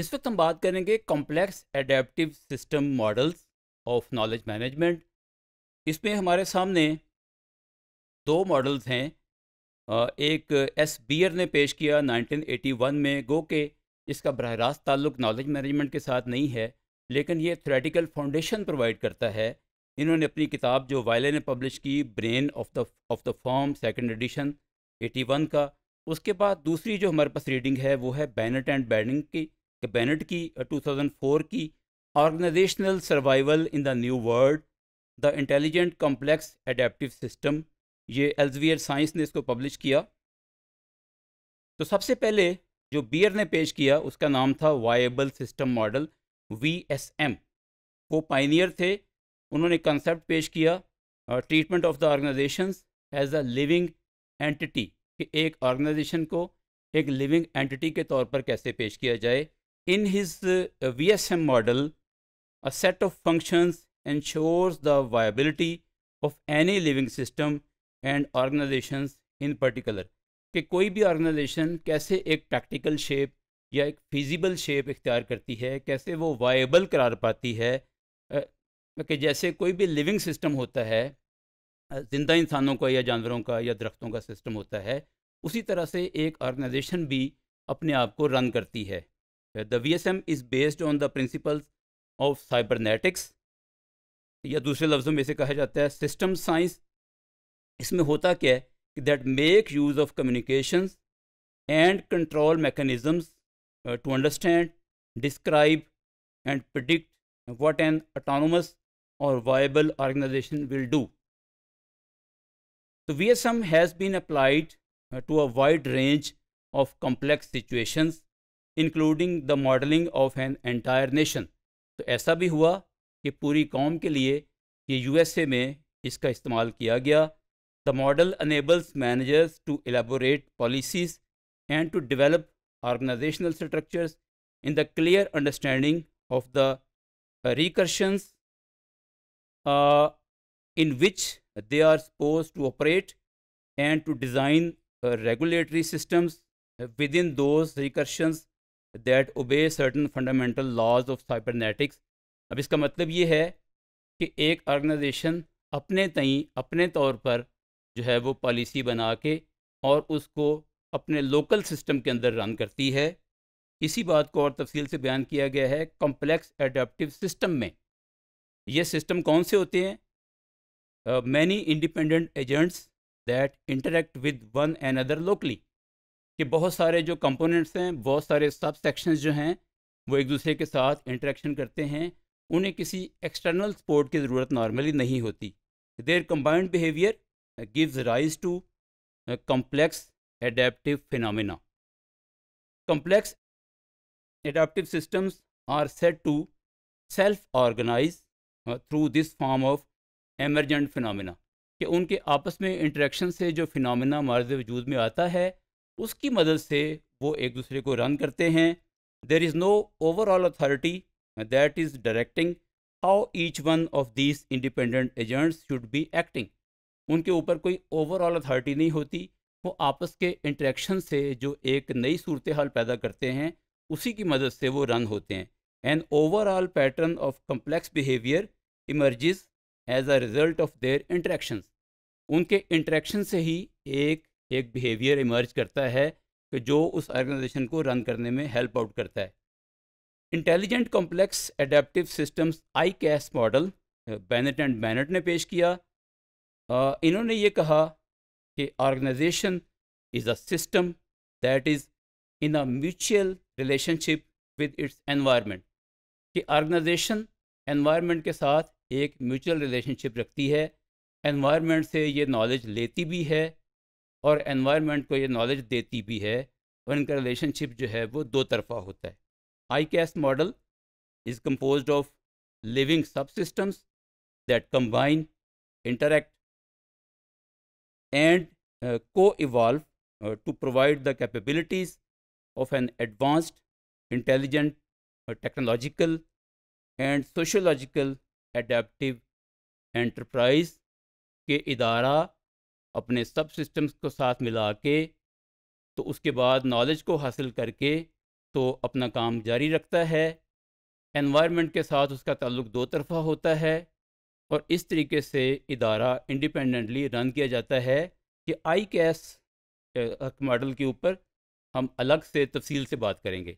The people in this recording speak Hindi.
इस वक्त हम बात करेंगे complex adaptive system models of knowledge management इसमें हमारे सामने दो मॉडल्स हैं एक एस बियर ने पेश किया 1981 में गो के इसका बरह रास्त ताल्लुक नॉलेज मैनेजमेंट के साथ नहीं है लेकिन ये थ्रेटिकल फाउंडेशन प्रोवाइड करता है इन्होंने अपनी किताब जो वायले ने पब्लिश की brain of the of the firm second edition 81 का उसके बाद दूसरी जो हमारे पास रीडिंग है वो है बैनट एंड बैनिंग की बेनेट की 2004 uh, की organisational survival in the new world the intelligent complex adaptive system ये एल्जवियर साइंस ने इसको पब्लिश किया तो सबसे पहले जो बियर ने पेश किया उसका नाम था viable system model V S M वो पाइनियर थे उन्होंने कंसेप्ट पेश किया treatment of the organisation as a living entity कि एक ऑर्गेनाइजेशन को एक लिविंग एंटिटी के तौर पर कैसे पेश किया जाए In his uh, VSM model, a set of functions ensures the viability of any living system and organizations in particular. कि कोई भी ऑर्गेनाइजेशन कैसे एक प्रैक्टिकल शेप या एक फिजिबल शेप इख्तियार करती है कैसे वो वायबल करार पाती है कि जैसे कोई भी लिविंग सिस्टम होता है ज़िंदा इंसानों का या जानवरों का या दरख्तों का सिस्टम होता है उसी तरह से एक ऑर्गेनाइजेशन भी अपने आप को रन करती है the VSM is based on the principles of cybernetics या दूसरे लफ्ज़ों में इसे कहा जाता है सिस्टम साइंस इसमें होता क्या है कि that make use of communications and control mechanisms to understand describe and predict what an autonomous or viable organization will do. So VSM has been applied uh, to a wide range of complex situations Including the modeling of an entire nation, तो ऐसा भी हुआ कि पूरी कौम के लिए ये यूएसए में इसका इस्तेमाल किया गया the model enables managers to elaborate policies and to develop organizational structures in the clear understanding of the recursions uh, in which they are supposed to operate and to design uh, regulatory systems within those recursions that obey certain fundamental laws of cybernetics अब इसका मतलब ये है कि एक ऑर्गेनाइजेशन अपने तई अपने तौर पर जो है वो पॉलिसी बना के और उसको अपने लोकल सिस्टम के अंदर रन करती है इसी बात को और तफसील से बयान किया गया है कॉम्प्लेक्स एडेप्टिव सिस्टम में ये सिस्टम कौन से होते हैं many independent agents that interact with one and other locally कि बहुत सारे जो कंपोनेंट्स हैं बहुत सारे सब सेक्शंस जो हैं वो एक दूसरे के साथ इंटरेक्शन करते हैं उन्हें किसी एक्सटर्नल सपोर्ट की ज़रूरत नॉर्मली नहीं होती their combined behaviour gives rise to complex adaptive phenomena complex adaptive systems are set to self organise through this form of emergent phenomena कि उनके आपस में इंटरेक्शन से जो फिनमिना मर्ज वजूद में आता है उसकी मदद से वो एक दूसरे को रन करते हैं there is no overall authority that is directing how each one of these independent agents should be acting उनके ऊपर कोई ओवरऑल अथॉरिटी नहीं होती वो आपस के इंटरेक्शन से जो एक नई सूरत हाल पैदा करते हैं उसी की मदद से वो रन होते हैं an overall pattern of complex behaviour emerges as a result of their interaction उनके इंट्रैक्शन से ही एक एक बिहेवियर इमर्ज करता है कि जो उस ऑर्गेनाइजेशन को रन करने में हेल्प आउट करता है intelligent complex adaptive systems I CAS model Bennet and Bennet ने पेश किया इन्होंने ये कहा कि organisation is a system that is in a mutual relationship with its environment कि ऑर्गेनाइजेशन एनवायरनमेंट के साथ एक म्यूचुअल रिलेशनशिप रखती है एनवायरनमेंट से ये नॉलेज लेती भी है और एनवायरनमेंट को ये नॉलेज देती भी है और इनका रिलेशनशिप जो है वो दो तरफा होता है आई कैस्ट model is compose of living sub systems that combine interact and co evolve to provide the capabilities of an advanced intelligent technological and sociological adaptive enterprise के इदारा अपने सब सिस्टम्स को साथ मिला के तो उसके बाद नॉलेज को हासिल करके तो अपना काम जारी रखता है एनवायरनमेंट के साथ उसका ताल्लुक दो तरफा होता है और इस तरीके से इदारा इंडिपेंडेंटली रन किया जाता है कि आई कैस मॉडल के ऊपर हम अलग से तफसील से बात करेंगे